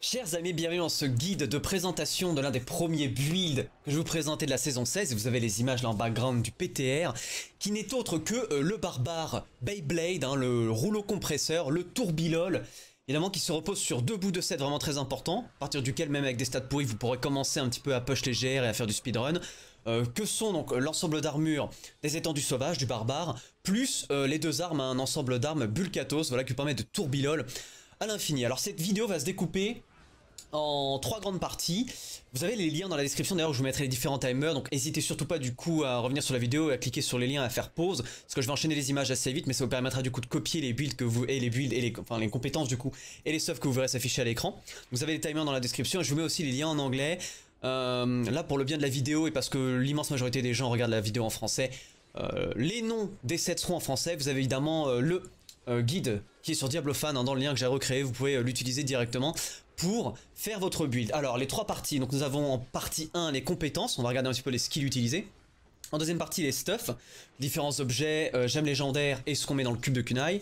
Chers amis, bienvenue dans ce guide de présentation de l'un des premiers builds que je vous présentais de la saison 16. Vous avez les images là en background du PTR, qui n'est autre que euh, le barbare Beyblade, hein, le rouleau compresseur, le tourbilol, évidemment qui se repose sur deux bouts de set vraiment très importants, à partir duquel même avec des stats pourris, vous pourrez commencer un petit peu à push légère et à faire du speedrun. Euh, que sont donc euh, l'ensemble d'armure des étendues sauvages, du barbare, plus les deux armes, hein, un ensemble d'armes Bulkatos, voilà, qui permet de tourbilol à l'infini. Alors cette vidéo va se découper en trois grandes parties. Vous avez les liens dans la description, d'ailleurs je vous mettrai les différents timers, donc n'hésitez surtout pas du coup à revenir sur la vidéo et à cliquer sur les liens, à faire pause, parce que je vais enchaîner les images assez vite, mais ça vous permettra du coup de copier les builds que vous, et les builds, et les, enfin les compétences du coup, et les stuffs que vous verrez s'afficher à l'écran. Vous avez les timers dans la description, je vous mets aussi les liens en anglais, euh, là pour le bien de la vidéo, et parce que l'immense majorité des gens regardent la vidéo en français, euh, les noms des sets seront en français, vous avez évidemment euh, le euh, guide qui est sur Diablo Fan hein, dans le lien que j'ai recréé, vous pouvez euh, l'utiliser directement pour faire votre build. Alors les trois parties, donc nous avons en partie 1 les compétences, on va regarder un petit peu les skills utilisés. En deuxième partie les stuff, différents objets, j'aime euh, légendaire et ce qu'on met dans le cube de kunai.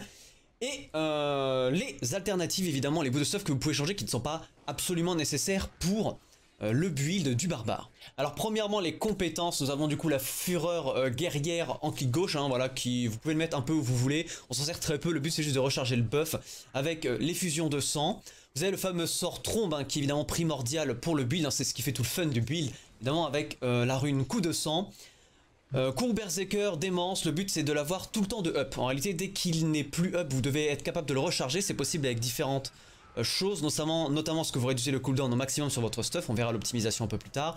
Et les alternatives évidemment, les bouts de stuff que vous pouvez changer qui ne sont pas absolument nécessaires pour euh, le build du barbare. Alors premièrement les compétences, nous avons du coup la fureur euh, guerrière en clic gauche, hein, voilà, qui vous pouvez le mettre un peu où vous voulez, on s'en sert très peu, le but c'est juste de recharger le buff avec euh, l'effusion de sang. Vous avez le fameux sort trombe hein, qui est évidemment primordial pour le build, hein. c'est ce qui fait tout le fun du build, évidemment avec la rune coup de sang. Euh, Berserker, démence, le but c'est de l'avoir tout le temps de up. En réalité, dès qu'il n'est plus up, vous devez être capable de le recharger. C'est possible avec différentes euh, choses, notamment, notamment ce que vous réduisez le cooldown au maximum sur votre stuff, on verra l'optimisation un peu plus tard.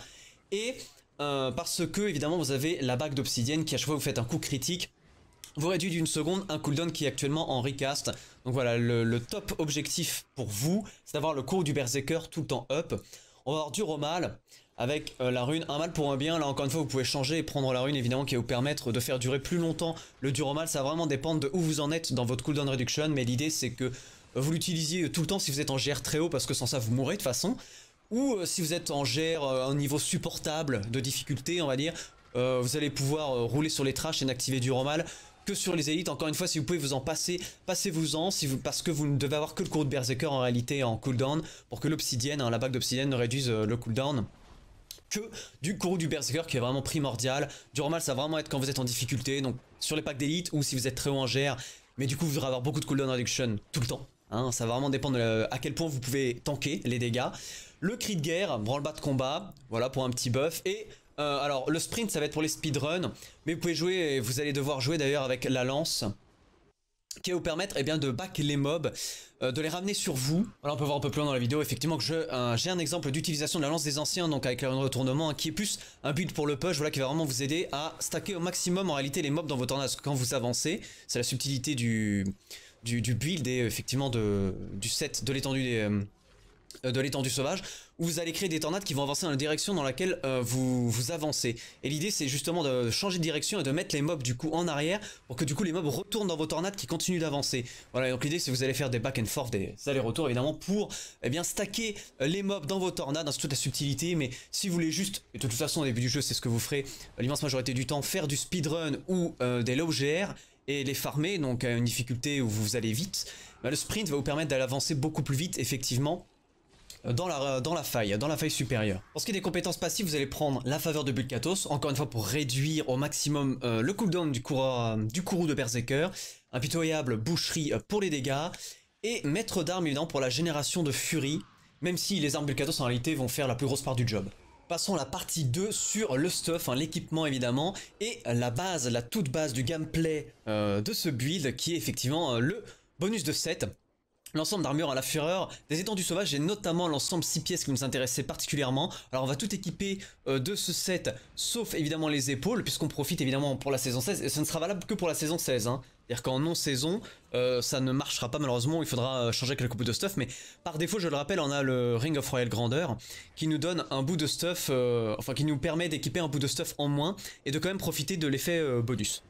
Et euh, parce que évidemment vous avez la bague d'obsidienne qui à chaque fois vous faites un coup critique, vous réduit d'une seconde un cooldown qui est actuellement en recast. Donc voilà, le, top objectif pour vous, c'est d'avoir le cours du berserker tout le temps up. On va avoir du romal avec euh, la rune un mal pour un bien. Là encore une fois vous pouvez changer et prendre la rune évidemment qui va vous permettre de faire durer plus longtemps le du Ça va vraiment dépendre de où vous en êtes dans votre cooldown reduction mais l'idée c'est que vous l'utilisiez euh, tout le temps si vous êtes en GR très haut parce que sans ça vous mourrez de toute façon, ou euh, si vous êtes en GR à euh, un niveau supportable de difficulté on va dire, vous allez pouvoir rouler sur les trash et n'activer du romal que sur les élites. Encore une fois, si vous pouvez vous en passer, passez-vous-en si parce que vous ne devez avoir que le cours de Berserker en réalité en cooldown pour que l'obsidienne, hein, la bague d'obsidienne ne réduise le cooldown que du courroux du Berserker qui est vraiment primordial. Du Romal ça va vraiment être quand vous êtes en difficulté, donc sur les packs d'élite ou si vous êtes très haut en GR. Mais du coup, vous devrez avoir beaucoup de cooldown reduction tout le temps. Hein, ça va vraiment dépendre euh, à quel point vous pouvez tanker les dégâts. Le cri de guerre, branle-bas de combat, voilà pour un petit buff. Et euh, alors le sprint ça va être pour les speedruns, mais vous pouvez jouer, vous allez devoir jouer d'ailleurs avec la lance qui va vous permettre eh bien, de back les mobs, euh, de les ramener sur vous. Voilà, on peut voir un peu plus loin dans la vidéo, effectivement, que j'ai un exemple d'utilisation de la lance des anciens, donc avec le retournement, hein, qui est plus un build pour le push, voilà, qui va vraiment vous aider à stacker au maximum, en réalité, les mobs dans vos tornades quand vous avancez. C'est la subtilité du, du, build et effectivement de, du set de l'étendue des euh, euh, de l'étendue sauvage, où vous allez créer des tornades qui vont avancer dans la direction dans laquelle euh, vous, vous avancez. Et l'idée c'est justement de changer de direction et de mettre les mobs du coup en arrière pour que du coup les mobs retournent dans vos tornades qui continuent d'avancer. Voilà, donc l'idée c'est que vous allez faire des back and forth, des allers-retours évidemment pour eh bien stacker les mobs dans vos tornades, dans hein, toute la subtilité, mais si vous voulez juste, et de toute façon au début du jeu c'est ce que vous ferez l'immense majorité du temps, faire du speedrun ou des low GR, et les farmer, donc à une difficulté où vous allez vite, bah, le sprint va vous permettre avancer beaucoup plus vite, effectivement, euh, dans la, euh, dans la faille, dans la faille supérieure. Pour ce qui est des compétences passives, vous allez prendre la faveur de Bulkatos, encore une fois pour réduire au maximum euh, le cooldown du, du courroux de Berserker, impitoyable boucherie pour les dégâts, et maître d'armes évidemment pour la génération de furie, même si les armes Bulkatos en réalité vont faire la plus grosse part du job. Passons à la partie 2 sur le stuff, hein, l'équipement évidemment, et la base, la toute base du gameplay euh, de ce build qui est effectivement euh, le bonus de set. L'ensemble d'armure à la fureur, des étendues sauvages et notamment l'ensemble 6 pièces qui nous intéressait particulièrement. Alors on va tout équiper euh, de ce set, sauf évidemment les épaules, puisqu'on profite évidemment pour la saison 16, et ce ne sera valable que pour la saison 16. Hein. C'est-à-dire qu'en non-saison, euh, ça ne marchera pas malheureusement, il faudra euh, changer quelques bouts de stuff, mais par défaut, je le rappelle, on a le Ring of Royal Grandeur, qui nous donne un bout de stuff, euh, enfin qui nous permet d'équiper un bout de stuff en moins, et de quand même profiter de l'effet bonus.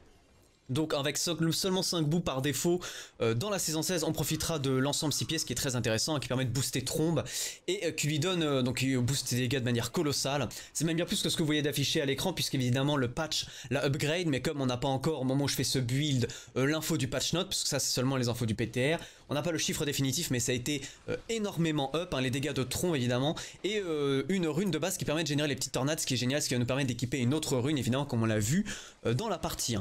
Donc avec seulement 5 bouts par défaut, euh, dans la saison 16, on profitera de l'ensemble 6 pièces qui est très intéressant, hein, qui permet de booster Trombe, et euh, qui lui donne, euh, donc il booste des dégâts de manière colossale. C'est même bien plus que ce que vous voyez d'afficher à l'écran, puisque évidemment le patch la upgrade, mais comme on n'a pas encore, au moment où je fais ce build, l'info du patch note, parce que ça c'est seulement les infos du PTR, on n'a pas le chiffre définitif, mais ça a été énormément up, hein, les dégâts de Trombe évidemment, et une rune de base qui permet de générer les petites tornades, ce qui est génial, ce qui va nous permettre d'équiper une autre rune, évidemment, comme on l'a vu dans la partie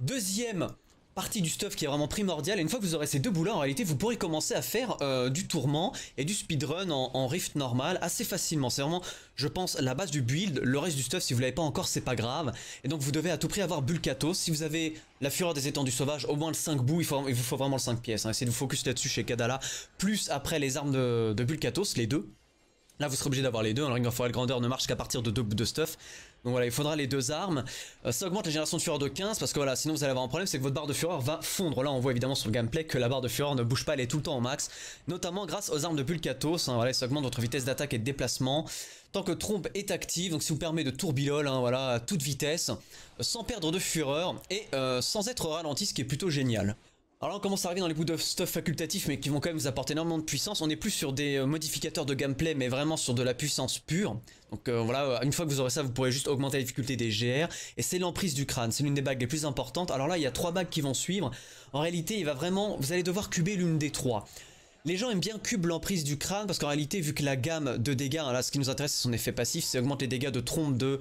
Deuxième partie du stuff qui est vraiment primordial. Et une fois que vous aurez ces deux boules en réalité, vous pourrez commencer à faire euh, du tourment et du speedrun en, en rift normal assez facilement. C'est vraiment, je pense, la base du build. Le reste du stuff, si vous l'avez pas encore, c'est pas grave. Et donc, vous devez à tout prix avoir Bulkatos. Si vous avez la fureur des étendues sauvages, au moins le 5 bouts, il, vous faut vraiment le 5 pièces. Hein. Essayez de vous focus là-dessus chez Kadala. Plus après les armes de, de Bulkatos, les deux. Là, vous serez obligé d'avoir les deux. Alors, Ring of Wild Grandeur ne marche qu'à partir de deux de stuff. Donc voilà, il faudra les deux armes. Euh, ça augmente la génération de fureur de 15 parce que voilà, sinon vous allez avoir un problème, c'est que votre barre de fureur va fondre. Là, on voit évidemment sur le gameplay que la barre de fureur ne bouge pas, elle est tout le temps au max. Notamment grâce aux armes de Pulkatos, hein, voilà, ça augmente votre vitesse d'attaque et de déplacement. Tant que trompe est active, donc ça vous permet de tourbilol hein, voilà, à toute vitesse, sans perdre de fureur et euh, sans être ralenti, ce qui est plutôt génial. Alors on commence à arriver dans les bouts de stuff facultatif, mais qui vont quand même vous apporter énormément de puissance. On est plus sur des euh, modificateurs de gameplay, mais vraiment sur de la puissance pure. Donc euh, voilà, euh, une fois que vous aurez ça, vous pourrez juste augmenter la difficulté des GR. Et c'est l'emprise du crâne, c'est l'une des bagues les plus importantes. Alors là, il y a trois bagues qui vont suivre. En réalité, il va vraiment, vous allez devoir cuber l'une des trois. Les gens aiment bien cube l'emprise du crâne parce qu'en réalité, vu que la gamme de dégâts, hein, là ce qui nous intéresse c'est son effet passif, c'est augmenter les dégâts de trombe de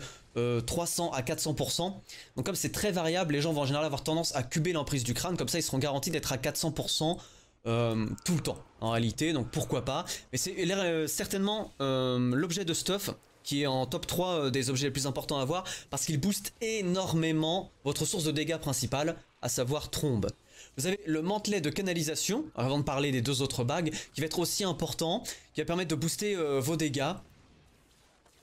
300 euh, à 400%. Donc comme c'est très variable, les gens vont en général avoir tendance à cuber l'emprise du crâne, comme ça ils seront garantis d'être à 400%. Euh, tout le temps en réalité donc pourquoi pas mais c'est euh, certainement l'objet de stuff qui est en top 3 des objets les plus importants à avoir parce qu'il booste énormément votre source de dégâts principale à savoir trombe vous avez le mantelet de canalisation, avant de parler des deux autres bagues, qui va être aussi important, qui va permettre de booster euh, vos dégâts.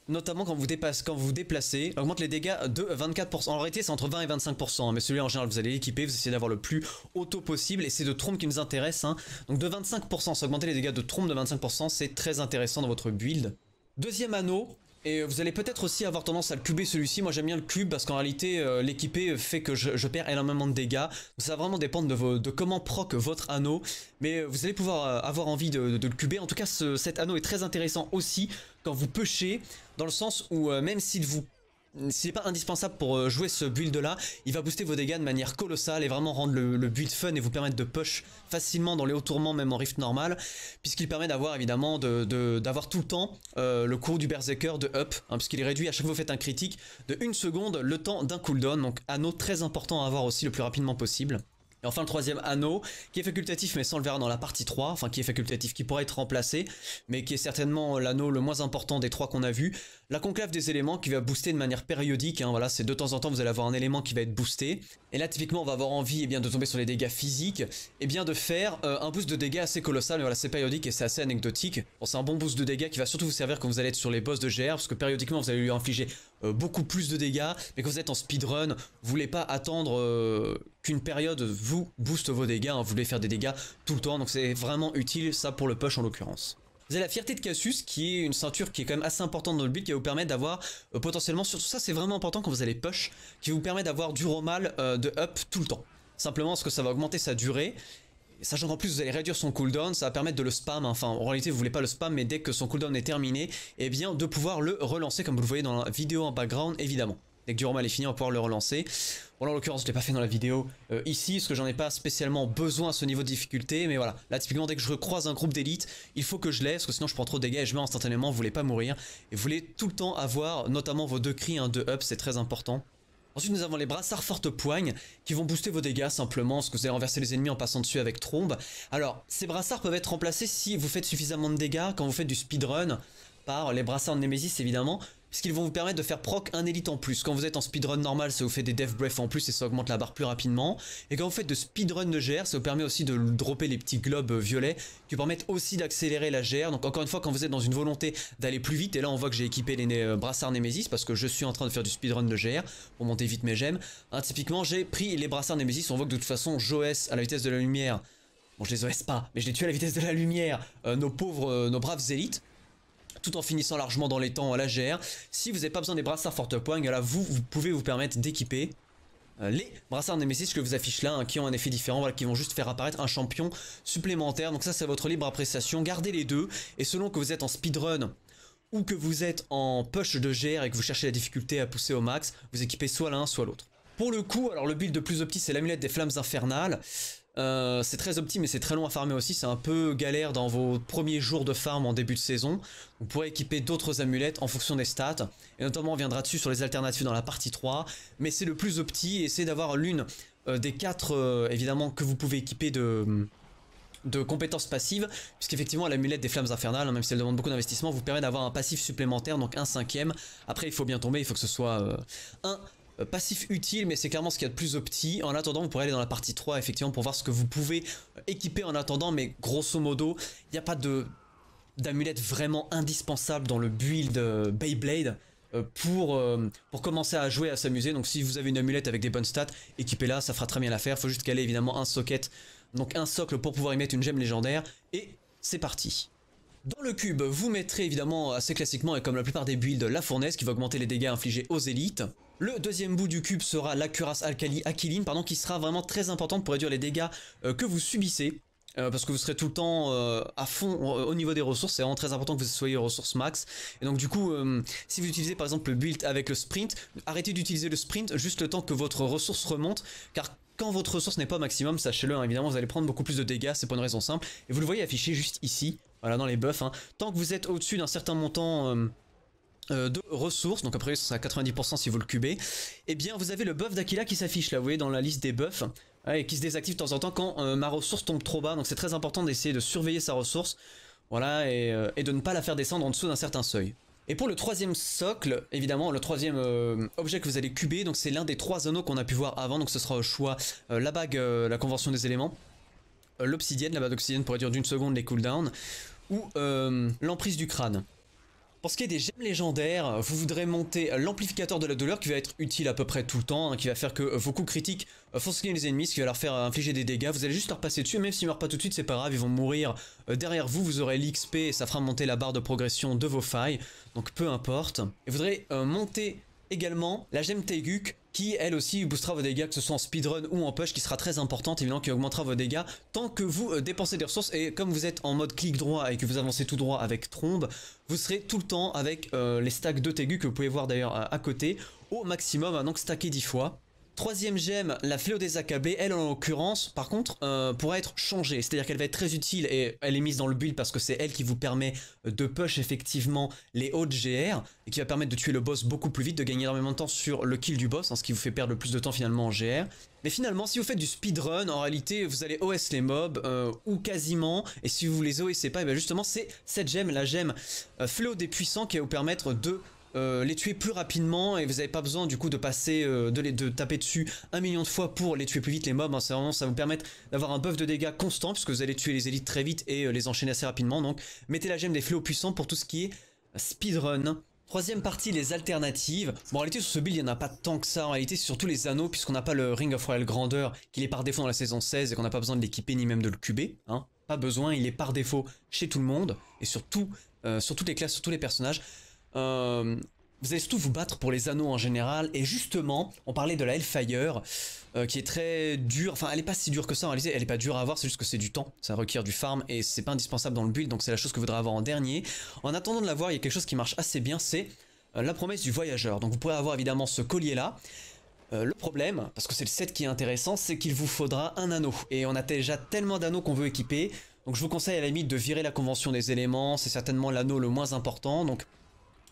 Notamment quand vous, quand vous déplacez, augmente les dégâts de 24%. En réalité, c'est entre 20 et 25%, hein, mais celui en général, vous allez l'équiper, vous essayez d'avoir le plus auto possible, et c'est de trompe qui nous intéresse. Hein. Donc de 25%, augmenter les dégâts de trompe de 25%, c'est très intéressant dans votre build. Deuxième anneau, et euh, vous allez peut-être aussi avoir tendance à le cuber celui-ci. Moi j'aime bien le cube parce qu'en réalité euh, l'équiper fait que je, perds énormément de dégâts. Ça va vraiment dépendre de, de, comment proc votre anneau. Mais euh, vous allez pouvoir avoir envie de, le cuber. En tout cas cet anneau est très intéressant aussi quand vous pêchez, Dans le sens où même s'il vous n'est pas indispensable pour euh, jouer ce build là, il va booster vos dégâts de manière colossale et vraiment rendre le, build fun et vous permettre de push facilement dans les hauts tourments même en rift normal, puisqu'il permet d'avoir évidemment d'avoir de, tout le temps euh, le cours du berserker de up, hein, puisqu'il est réduit à chaque fois que vous faites un critique de une seconde le temps d'un cooldown, donc anneau très important à avoir aussi le plus rapidement possible. Et enfin le troisième anneau, qui est facultatif mais sans le verra dans la partie 3, enfin qui est facultatif, qui pourrait être remplacé, mais qui est certainement l'anneau le moins important des trois qu'on a vu. La conclave des éléments qui va booster de manière périodique, hein, voilà, c'est de temps en temps vous allez avoir un élément qui va être boosté. Et là typiquement on va avoir envie et eh bien, de tomber sur les dégâts physiques, et eh bien de faire euh, un boost de dégâts assez colossal, mais voilà c'est périodique et c'est assez anecdotique. Bon, c'est un bon boost de dégâts qui va surtout vous servir quand vous allez être sur les boss de GR, parce que périodiquement vous allez lui infliger euh, beaucoup plus de dégâts, mais quand vous êtes en speedrun, vous voulez pas attendre euh, qu'une période vous booste vos dégâts, hein. vous voulez faire des dégâts tout le temps, donc c'est vraiment utile ça pour le push en l'occurrence. Vous avez la fierté de Cassius qui est une ceinture qui est quand même assez importante dans le build qui va vous permettre d'avoir euh, potentiellement, surtout ça c'est vraiment important quand vous allez push, qui vous permet d'avoir du romal de up tout le temps. Simplement parce que ça va augmenter sa durée Sachant qu'en plus vous allez réduire son cooldown, ça va permettre de le spam, hein. enfin en réalité vous voulez pas le spam, mais dès que son cooldown est terminé, et eh bien de pouvoir le relancer comme vous le voyez dans la vidéo en background évidemment. Dès que du roman est fini, on va pouvoir le relancer. Bon là en l'occurrence je l'ai pas fait dans la vidéo euh, ici, parce que j'en ai pas spécialement besoin à ce niveau de difficulté, mais voilà. Là typiquement dès que je croise un groupe d'élite, il faut que je l'ai, parce que sinon je prends trop de dégâts et je meurs instantanément, vous voulez pas mourir. Et vous voulez tout le temps avoir notamment vos deux cris, un hein, deux up, c'est très important. Ensuite, nous avons les brassards fortes poigne qui vont booster vos dégâts simplement parce que vous allez renverser les ennemis en passant dessus avec trombe. Alors, ces brassards peuvent être remplacés si vous faites suffisamment de dégâts quand vous faites du speedrun par les brassards de Nemesis évidemment qu'ils vont vous permettre de faire proc un élite en plus. Quand vous êtes en speedrun normal, ça vous fait des death breath en plus et ça augmente la barre plus rapidement. Et quand vous faites de speedrun de GR, ça vous permet aussi de dropper les petits globes euh, violets qui vous permettent aussi d'accélérer la GR. Donc encore une fois, quand vous êtes dans une volonté d'aller plus vite, et là on voit que j'ai équipé les euh, brassards Nemesis parce que je suis en train de faire du speedrun de GR pour monter vite mes gemmes. Hein, typiquement, j'ai pris les brassards Nemesis, on voit que de toute façon, j'OS à la vitesse de la lumière, bon je les OS pas, mais je les tue à la vitesse de la lumière, euh, nos pauvres, nos braves élites tout en finissant largement dans les temps à la GR. Si vous n'avez pas besoin des brassards forte Point, là vous, pouvez vous permettre d'équiper euh, les brassards Nemesis que vous affichez là, hein, qui ont un effet différent, voilà, qui vont juste faire apparaître un champion supplémentaire. Donc ça, c'est votre libre appréciation. Gardez les deux, et selon que vous êtes en speedrun ou que vous êtes en push de GR et que vous cherchez la difficulté à pousser au max, vous équipez soit l'un, soit l'autre. Pour le coup, alors le build de plus optique c'est l'amulette des flammes infernales. Euh, c'est très opti mais c'est très long à farmer aussi, c'est un peu galère dans vos premiers jours de farm en début de saison. Vous pourrez équiper d'autres amulettes en fonction des stats, et notamment on viendra dessus sur les alternatives dans la partie 3, mais c'est le plus opti et c'est d'avoir l'une euh, des quatre euh, évidemment que vous pouvez équiper de compétences passives, puisqu'effectivement l'amulette des flammes infernales, hein, même si elle demande beaucoup d'investissement, vous permet d'avoir un passif supplémentaire, donc un cinquième. Après il faut bien tomber, il faut que ce soit un euh, passif utile, mais c'est clairement ce qu'il y a de plus opti. En attendant, vous pourrez aller dans la partie 3, effectivement, pour voir ce que vous pouvez euh, équiper en attendant, mais grosso modo, il n'y a pas de d'amulette vraiment indispensable dans le build euh, Beyblade pour, pour commencer à jouer, à s'amuser. Donc si vous avez une amulette avec des bonnes stats, équipez-la, ça fera très bien l'affaire. Faut juste ait évidemment un socket, donc un socle pour pouvoir y mettre une gemme légendaire. Et c'est parti dans le cube, vous mettrez évidemment assez classiquement et comme la plupart des builds, la fournaise qui va augmenter les dégâts infligés aux élites. Le deuxième bout du cube sera la cuirasse alcali aquiline pardon, qui sera vraiment très importante pour réduire les dégâts euh, que vous subissez. Euh, parce que vous serez tout le temps euh, à fond au niveau des ressources, c'est vraiment très important que vous soyez ressources max. Et donc du coup, si vous utilisez par exemple le build avec le sprint, arrêtez d'utiliser le sprint juste le temps que votre ressource remonte, car quand votre ressource n'est pas au maximum, sachez-le, hein, évidemment, vous allez prendre beaucoup plus de dégâts, c'est pour une raison simple. Et vous le voyez affiché juste ici, voilà, dans les buffs. Hein. Tant que vous êtes au-dessus d'un certain montant euh, euh, de ressources, donc après ce 90% si vous le cubez, et eh bien vous avez le buff d'Aquila qui s'affiche là, vous voyez, dans la liste des buffs, et qui se désactive de temps en temps quand euh, ma ressource tombe trop bas, donc c'est très important d'essayer de surveiller sa ressource, voilà, et, et, de ne pas la faire descendre en dessous d'un certain seuil. Et pour le troisième socle, évidemment, le troisième objet que vous allez cuber, donc c'est l'un des trois anneaux qu'on a pu voir avant, donc ce sera au choix la bague, la convention des éléments, l'obsidienne, la base d'obsidienne pourrait durer d'une seconde les cooldowns, ou euh, l'emprise du crâne. Pour ce qui est des gemmes légendaires, vous voudrez monter l'amplificateur de la douleur qui va être utile à peu près tout le temps, hein, qui va faire que vos coups critiques font gagner les ennemis, ce qui va leur faire infliger des dégâts, vous allez juste leur passer dessus, même s'ils meurent pas tout de suite, c'est pas grave, ils vont mourir euh, derrière vous, vous aurez l'XP et ça fera monter la barre de progression de vos failles, donc peu importe. Et vous voudrez euh, monter également la gemme Taeguk qui elle aussi boostera vos dégâts, que ce soit en speedrun ou en push, qui sera très importante évidemment, qui augmentera vos dégâts tant que vous euh, dépensez des ressources. Et comme vous êtes en mode clic droit et que vous avancez tout droit avec trombe, vous serez tout le temps avec euh, les stacks de Tegu que vous pouvez voir d'ailleurs à, côté au maximum, hein, donc stacker 10 fois. Troisième gemme, la fléau des AKB, elle en l'occurrence, par contre, euh, pourra être changée. C'est-à-dire qu'elle va être très utile et elle est mise dans le build parce que c'est elle qui vous permet de push effectivement les de GR et qui va permettre de tuer le boss beaucoup plus vite, de gagner énormément de temps sur le kill du boss, hein, ce qui vous fait perdre le plus de temps finalement en GR. Mais finalement, si vous faites du speedrun, en réalité, vous allez OS les mobs, euh, ou quasiment, et si vous les OS pas, et eh bien justement, c'est cette gemme, la gemme euh, fléau des puissants qui va vous permettre de euh, les tuer plus rapidement et vous n'avez pas besoin du coup de passer, euh, de, les, taper dessus un million de fois pour les tuer plus vite les mobs. ça, hein. ça vous permet d'avoir un buff de dégâts constant puisque vous allez tuer les élites très vite et euh, les enchaîner assez rapidement. Donc mettez la gemme des fléaux puissants pour tout ce qui est speedrun. Troisième partie, les alternatives. Bon, en réalité, sur ce build, il n'y en a pas tant que ça. En réalité, c'est surtout les anneaux, puisqu'on n'a pas le Ring of Royal Grandeur, qu'il est par défaut dans la saison 16 et qu'on n'a pas besoin de l'équiper ni même de le cuber. Hein. Pas besoin, il est par défaut chez tout le monde, et surtout, sur toutes les classes, sur tous les personnages. Euh, vous allez surtout vous battre pour les anneaux en général, et justement, on parlait de la Hellfire, euh, qui est très dure, enfin elle n'est pas si dure que ça en réalité, elle est pas dure à avoir, c'est juste que c'est du temps, ça requiert du farm, et c'est pas indispensable dans le build, donc c'est la chose que vous voudrez avoir en dernier. En attendant de l'avoir, il y a quelque chose qui marche assez bien, c'est euh, la promesse du voyageur, donc vous pourrez avoir évidemment ce collier-là, le problème, parce que c'est le set qui est intéressant, c'est qu'il vous faudra un anneau. Et on a déjà tellement d'anneaux qu'on veut équiper. Donc je vous conseille à la limite de virer la convention des éléments, c'est certainement l'anneau le moins important. Donc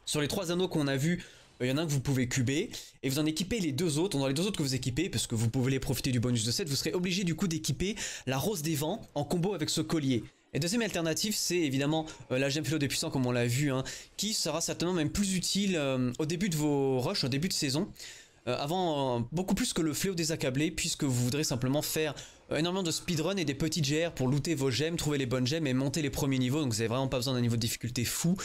sur les trois anneaux qu'on a vus, il euh, y en a un que vous pouvez cuber, et vous en équipez les deux autres, dans les deux autres que vous équipez, parce que vous pouvez les profiter du bonus de 7, vous serez obligé du coup d'équiper la Rose des Vents en combo avec ce collier. Et deuxième alternative, c'est évidemment euh, la gemme Fléau des puissants comme on l'a vu, hein, qui sera certainement même plus utile euh, au début de vos rushs, au début de saison, avant beaucoup plus que le fléau des accablés, puisque vous voudrez simplement faire euh, énormément de speedrun et des petites GR pour looter vos gemmes, trouver les bonnes gemmes et monter les premiers niveaux. Donc vous n'avez vraiment pas besoin d'un niveau de difficulté fou.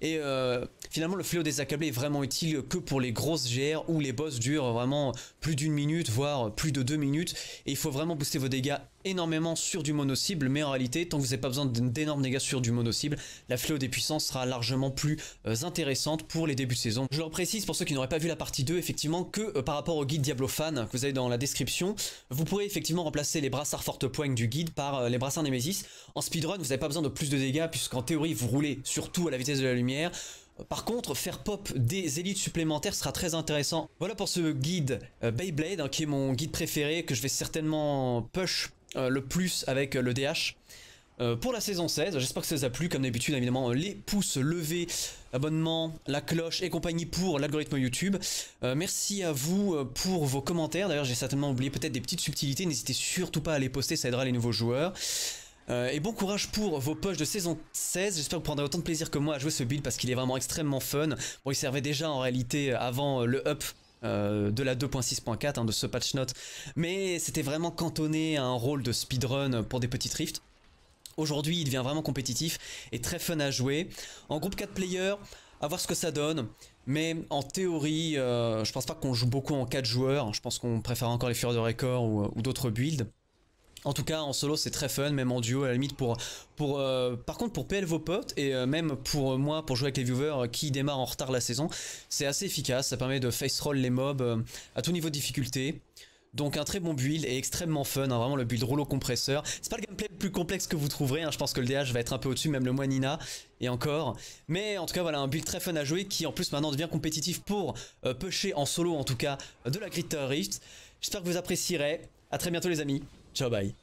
Et euh, finalement, le fléau des accablés est vraiment utile que pour les grosses GR où les boss durent vraiment plus d'une minute, voire plus de deux minutes. Et il faut vraiment booster vos dégâts énormément sur du mono-cible. Mais en réalité, tant que vous n'avez pas besoin d'énormes dégâts sur du mono-cible, la fléau des puissances sera largement plus euh, intéressante pour les débuts de saison. Je leur précise pour ceux qui n'auraient pas vu la partie 2, effectivement, que par rapport au guide Diablo Fan que vous avez dans la description, vous pourrez effectivement remplacer les brassards forte poigne du guide par euh, les brassards Nemesis. En speedrun, vous n'avez pas besoin de plus de dégâts, puisqu'en théorie, vous roulez surtout à la vitesse de la lumière. Euh, par contre, faire pop des élites supplémentaires sera très intéressant. Voilà pour ce guide euh, Beyblade, hein, qui est mon guide préféré, que je vais certainement push le plus avec le DH. Euh, pour la saison 16. J'espère que ça vous a plu. Comme d'habitude, évidemment, les pouces levés, abonnement, la cloche et compagnie pour l'algorithme YouTube. Euh, merci à vous euh, pour vos commentaires. D'ailleurs, j'ai certainement oublié peut-être des petites subtilités. N'hésitez surtout pas à les poster, ça aidera les nouveaux joueurs. et bon courage pour vos poches de saison 16, j'espère que vous prendrez autant de plaisir que moi à jouer ce build parce qu'il est vraiment extrêmement fun. Bon, il servait déjà en réalité avant le up de la 2.6.4, hein, de ce patch note, mais c'était vraiment cantonné à un rôle de speedrun pour des petites rifts. Aujourd'hui, il devient vraiment compétitif et très fun à jouer. En groupe 4 players, à voir ce que ça donne. Mais en théorie, euh, je pense pas qu'on joue beaucoup en 4 joueurs. Je pense qu'on préfère encore les Fureurs de Record euh, ou, d'autres builds. En tout cas, en solo, c'est très fun, même en duo, à la limite, pour... pour euh, par contre, pour PL vos potes, et même pour moi, pour jouer avec les viewers qui démarrent en retard la saison, c'est assez efficace, ça permet de face roll les mobs à tout niveau de difficulté. Donc un très bon build et extrêmement fun, hein, vraiment le build rouleau compresseur. C'est pas le gameplay le plus complexe que vous trouverez, hein. je pense que le DH va être un peu au-dessus, même le Moinina et encore. Mais en tout cas voilà un build très fun à jouer qui en plus maintenant devient compétitif pour euh, pusher en solo en tout cas de la Grid Rift. J'espère que vous apprécierez, à très bientôt les amis, ciao bye.